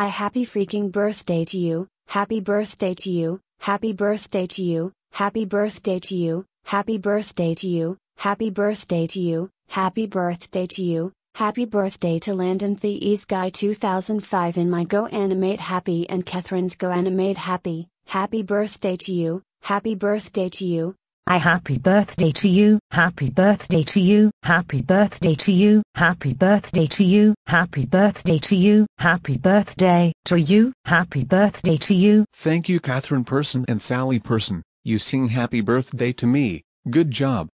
I happy freaking birthday to you, happy birthday to you, happy birthday to you, happy birthday to you, happy birthday to you, happy birthday to you, happy birthday to you, happy birthday to Landon Fee's Guy 2005 in my Go Animate Happy and Catherine's Go Animate Happy, happy birthday to you, happy birthday to you, I happy birthday to you, happy birthday to you, happy birthday to you, happy birthday to you, Happy birthday to you. Happy birthday to you. Happy birthday to you. Thank you Catherine Person and Sally Person. You sing happy birthday to me. Good job.